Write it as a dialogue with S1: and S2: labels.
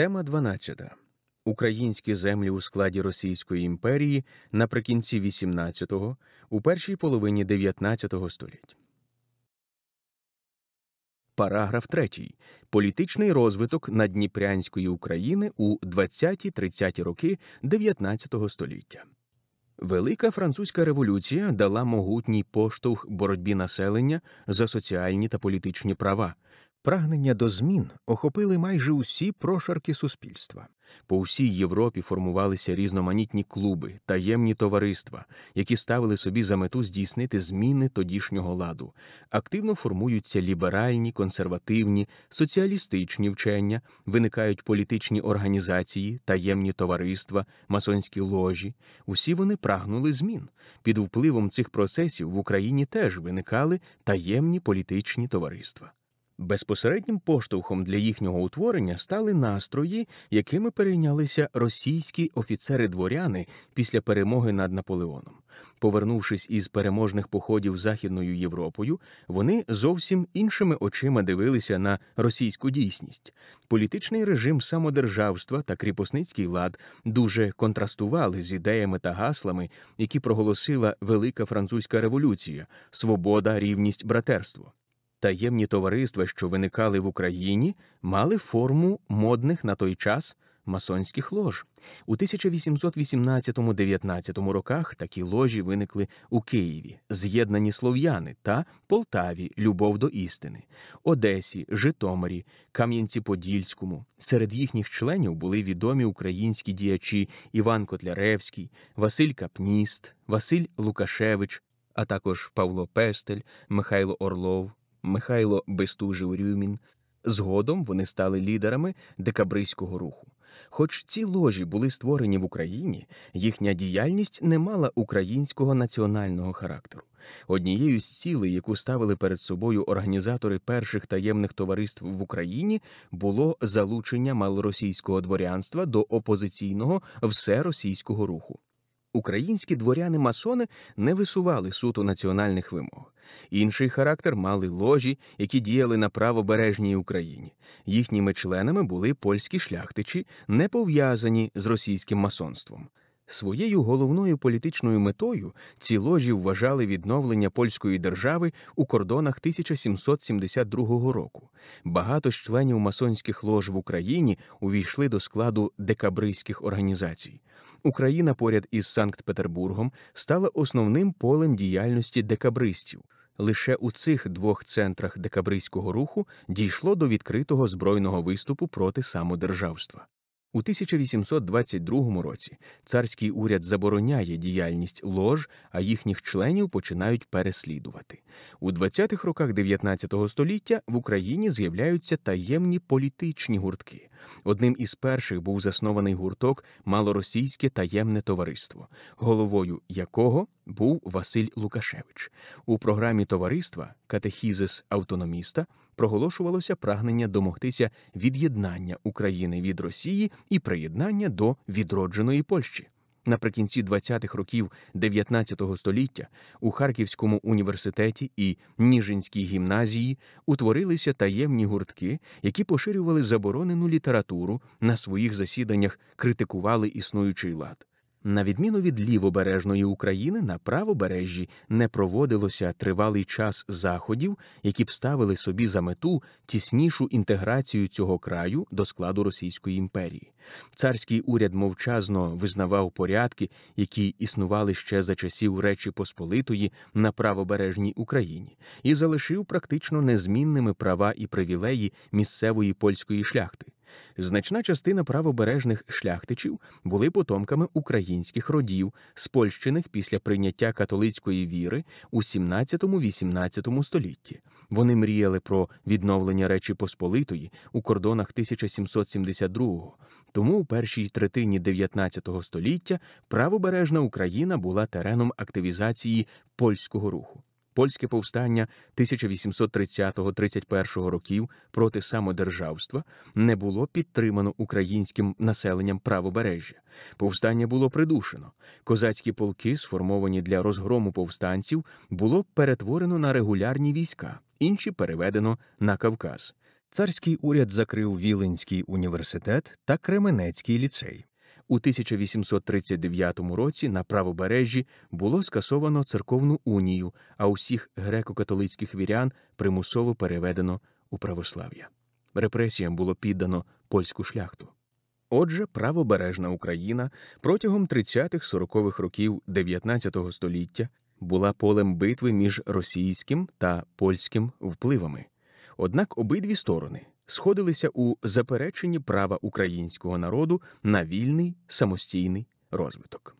S1: Тема 12. Українські землі у складі Російської імперії наприкінці 18-го, у першій половині 19-го століття. Параграф 3. Політичний розвиток надніпрянської України у 20-30 роки 19 століття. Велика французька революція дала могутній поштовх боротьбі населення за соціальні та політичні права. Прагнення до змін охопили майже усі прошарки суспільства. По усій Європі формувалися різноманітні клуби, таємні товариства, які ставили собі за мету здійснити зміни тодішнього ладу. Активно формуються ліберальні, консервативні, соціалістичні вчення, виникають політичні організації, таємні товариства, масонські ложі. Усі вони прагнули змін. Під впливом цих процесів в Україні теж виникали таємні політичні товариства. Безпосереднім поштовхом для їхнього утворення стали настрої, якими перейнялися російські офіцери-дворяни після перемоги над Наполеоном. Повернувшись із переможних походів Західною Європою, вони зовсім іншими очима дивилися на російську дійсність. Політичний режим самодержавства та кріпосницький лад дуже контрастували з ідеями та гаслами, які проголосила Велика Французька революція свобода, рівність, братерство таємні товариства, що виникали в Україні, мали форму модних на той час масонських лож. У 1818-19 роках такі ложі виникли у Києві, з'єднані слов'яни та Полтаві, любов до істини, Одесі, Житомирі, Кам'янці-Подільському. Серед їхніх членів були відомі українські діячі Іван Котляревський, Василь Капніст, Василь Лукашевич, а також Павло Пестель, Михайло Орлов. Михайло Бестужев Рюмін. Згодом вони стали лідерами декабристського руху. Хоч ці ложі були створені в Україні, їхня діяльність не мала українського національного характеру. Однією з цілей, яку ставили перед собою організатори перших таємних товариств в Україні, було залучення малоросійського дворянства до опозиційного всеросійського руху. Українські дворяни-масони не висували суто національних вимог. Інший характер мали ложі, які діяли на правобережній Україні. Їхніми членами були польські шляхтичі, не пов'язані з російським масонством. Своєю головною політичною метою ці ложі вважали відновлення польської держави у кордонах 1772 року. Багато з членів масонських лож в Україні увійшли до складу декабрийських організацій. Україна поряд із Санкт-Петербургом стала основним полем діяльності декабристів. Лише у цих двох центрах декабрийського руху дійшло до відкритого збройного виступу проти самодержавства. У 1822 році царський уряд забороняє діяльність лож, а їхніх членів починають переслідувати. У 20-х роках 19 століття в Україні з'являються таємні політичні гуртки. Одним із перших був заснований гурток Малоросійське таємне товариство, головою якого був Василь Лукашевич. У програмі товариства Катехізис автономіста проголошувалося прагнення домогтися від'єднання України від Росії і приєднання до відродженої Польщі. Наприкінці 20-х років 19 століття у Харківському університеті і Ніжинській гімназії утворилися таємні гуртки, які поширювали заборонену літературу на своїх засіданнях, критикували існуючий лад. На відміну від лівобережної України на правобережжі не проводилося тривалий час заходів, які б ставили собі за мету тіснішу інтеграцію цього краю до складу Російської імперії. Царський уряд мовчазно визнавав порядки, які існували ще за часів Речі Посполитої на правобережній Україні, і залишив практично незмінними права і привілеї місцевої польської шляхти. Значна частина правобережних шляхтичів були потомками українських родів, спольщених після прийняття католицької віри у 17-18 столітті. Вони мріяли про відновлення Речі Посполитої у кордонах 1772-го. Тому у першій третині 19 століття правобережна Україна була тереном активізації польського руху. Польське повстання 1830 31 років проти самодержавства не було підтримано українським населенням правобережжя. Повстання було придушено. Козацькі полки, сформовані для розгрому повстанців, було перетворено на регулярні війська, інші переведено на Кавказ. Царський уряд закрив Віленський університет та Кременецький ліцей. У 1839 році на правобережжі було скасовано церковну унію, а усіх греко-католицьких вірян примусово переведено у православ'я. Репресіям було піддано польську шляхту. Отже, правобережна Україна протягом 30-40-х років 19 століття була полем битви між російським та польським впливами. Однак обидві сторони сходилися у запереченні права українського народу на вільний самостійний розвиток.